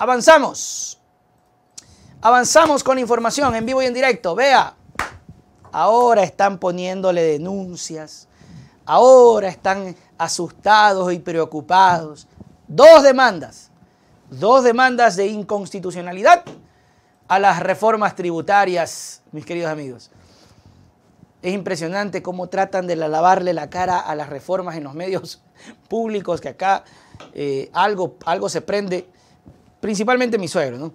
Avanzamos. Avanzamos con información en vivo y en directo. Vea, ahora están poniéndole denuncias. Ahora están asustados y preocupados. Dos demandas. Dos demandas de inconstitucionalidad a las reformas tributarias, mis queridos amigos. Es impresionante cómo tratan de lavarle la cara a las reformas en los medios públicos, que acá eh, algo, algo se prende principalmente mi suegro, ¿no?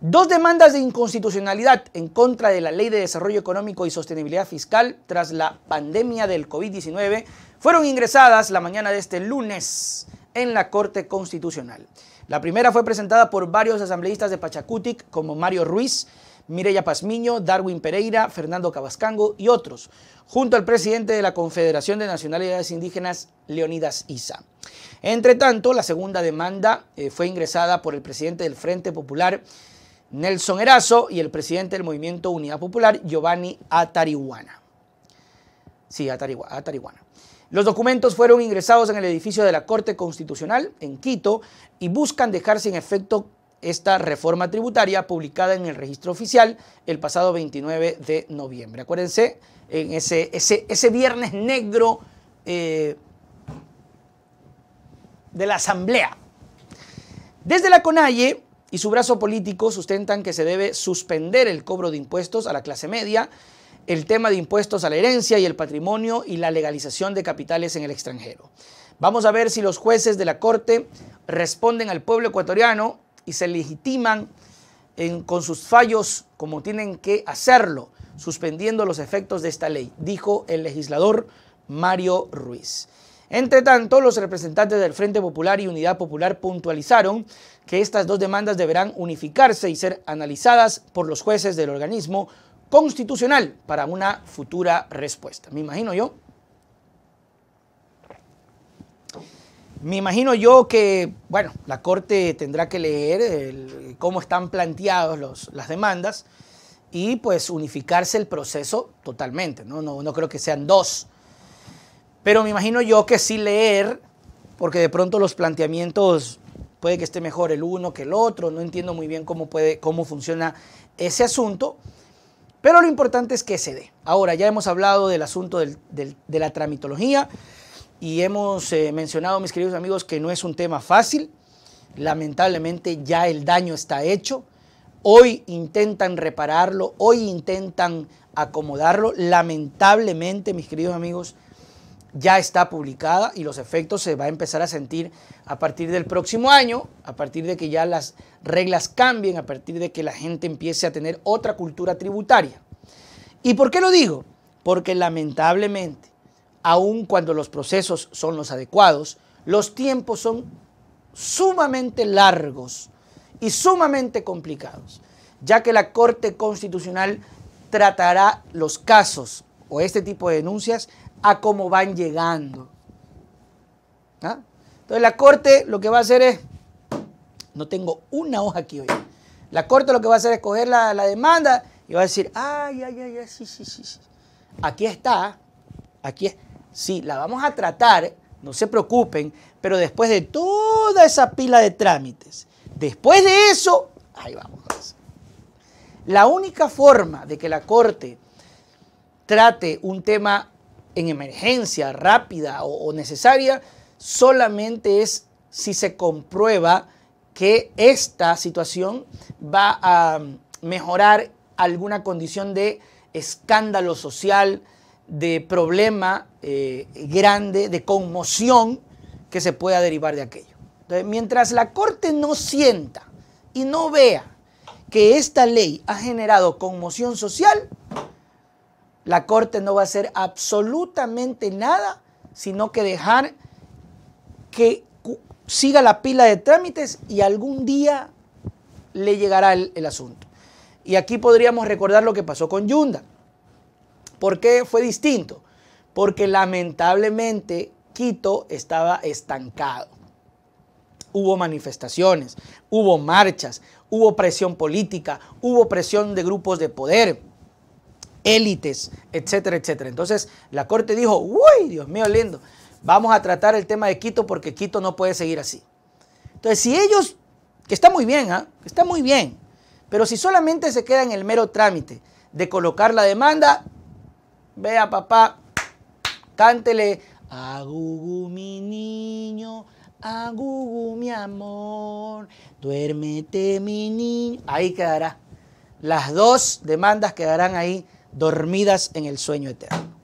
Dos demandas de inconstitucionalidad en contra de la Ley de Desarrollo Económico y Sostenibilidad Fiscal tras la pandemia del COVID-19 fueron ingresadas la mañana de este lunes en la Corte Constitucional. La primera fue presentada por varios asambleístas de Pachacutic, como Mario Ruiz, Mireya Pazmiño, Darwin Pereira, Fernando Cabascango y otros, junto al presidente de la Confederación de Nacionalidades Indígenas, Leonidas Isa. Entre tanto, la segunda demanda eh, fue ingresada por el presidente del Frente Popular, Nelson Erazo, y el presidente del Movimiento Unidad Popular, Giovanni Atarihuana. Sí, Atarihuana. Los documentos fueron ingresados en el edificio de la Corte Constitucional en Quito y buscan dejarse en efecto esta reforma tributaria publicada en el registro oficial el pasado 29 de noviembre. Acuérdense, en ese, ese, viernes negro eh, de la Asamblea. Desde la Conalle y su brazo político sustentan que se debe suspender el cobro de impuestos a la clase media, el tema de impuestos a la herencia y el patrimonio y la legalización de capitales en el extranjero. Vamos a ver si los jueces de la Corte responden al pueblo ecuatoriano y se legitiman con sus fallos como tienen que hacerlo, suspendiendo los efectos de esta ley, dijo el legislador Mario Ruiz. Entre tanto, los representantes del Frente Popular y Unidad Popular puntualizaron que estas dos demandas deberán unificarse y ser analizadas por los jueces del organismo constitucional para una futura respuesta. Me imagino yo Me imagino yo que, bueno, la Corte tendrá que leer cómo están planteadas las demandas y pues unificarse el proceso totalmente, ¿no? No, no creo que sean dos. Pero me imagino yo que sí leer, porque de pronto los planteamientos puede que esté mejor el uno que el otro, no entiendo muy bien cómo, puede, cómo funciona ese asunto, pero lo importante es que se dé. Ahora, ya hemos hablado del asunto de la tramitología, y hemos eh, mencionado, mis queridos amigos, que no es un tema fácil. Lamentablemente ya el daño está hecho. Hoy intentan repararlo, hoy intentan acomodarlo. Lamentablemente, mis queridos amigos, ya está publicada y los efectos se va a empezar a sentir a partir del próximo año, a partir de que ya las reglas cambien, a partir de que la gente empiece a tener otra cultura tributaria. ¿Y por qué lo digo? Porque lamentablemente aun cuando los procesos son los adecuados, los tiempos son sumamente largos y sumamente complicados, ya que la Corte Constitucional tratará los casos o este tipo de denuncias a cómo van llegando. ¿Ah? Entonces la Corte lo que va a hacer es, no tengo una hoja aquí hoy, la Corte lo que va a hacer es coger la, la demanda y va a decir, ay, ay, ay, sí, sí, sí, sí. Aquí está, aquí está Sí, la vamos a tratar, no se preocupen, pero después de toda esa pila de trámites, después de eso, ahí vamos. La única forma de que la Corte trate un tema en emergencia rápida o, necesaria solamente es si se comprueba que esta situación va a mejorar alguna condición de escándalo social, de problema eh, grande, de conmoción que se pueda derivar de aquello. Entonces, mientras la Corte no sienta y no vea que esta ley ha generado conmoción social, la Corte no va a hacer absolutamente nada, sino que dejar que siga la pila de trámites y algún día le llegará el asunto. Y aquí podríamos recordar lo que pasó con Yunda. ¿Por qué fue distinto? Porque lamentablemente Quito estaba estancado. Hubo manifestaciones, hubo marchas, hubo presión política, hubo presión de grupos de poder, élites, etcétera, etcétera. Entonces la Corte dijo, uy, Dios mío lindo, vamos a tratar el tema de Quito porque Quito no puede seguir así. Entonces si ellos, que está muy bien, ¿ah? está muy bien, pero si solamente se queda en el mero trámite de colocar la demanda, Vea, papá, cántele. Agugu, mi niño, agugu, mi amor, duérmete, mi niño. Ahí quedará. Las dos demandas quedarán ahí dormidas en el sueño eterno.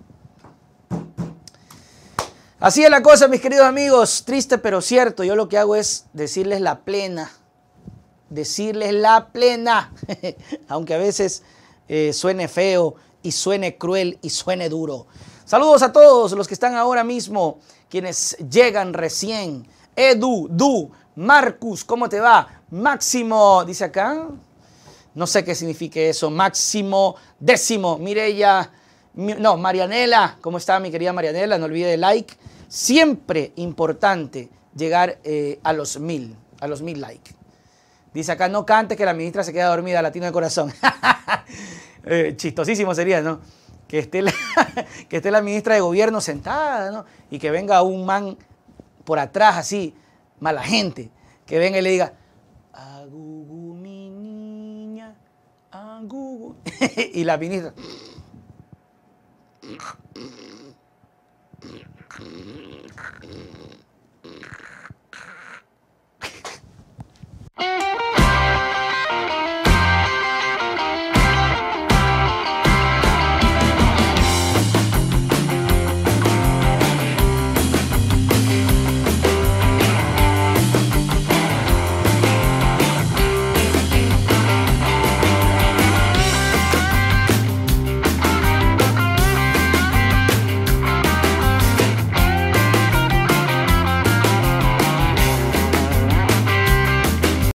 Así es la cosa, mis queridos amigos, triste pero cierto. Yo lo que hago es decirles la plena, decirles la plena, aunque a veces eh, suene feo y suene cruel y suene duro. Saludos a todos los que están ahora mismo, quienes llegan recién. Edu, Du, Marcus, ¿cómo te va? Máximo, dice acá. No sé qué signifique eso. Máximo, décimo, Mireya, no, Marianela, ¿cómo está mi querida Marianela? No olvide el like. Siempre importante llegar eh, a los mil, a los mil likes. Dice acá, no cante que la ministra se queda dormida, latino de corazón. Eh, chistosísimo sería, ¿no? Que esté, la, que esté la ministra de gobierno sentada, ¿no? Y que venga un man por atrás así, mala gente, que venga y le diga, agugu mi niña, y la ministra...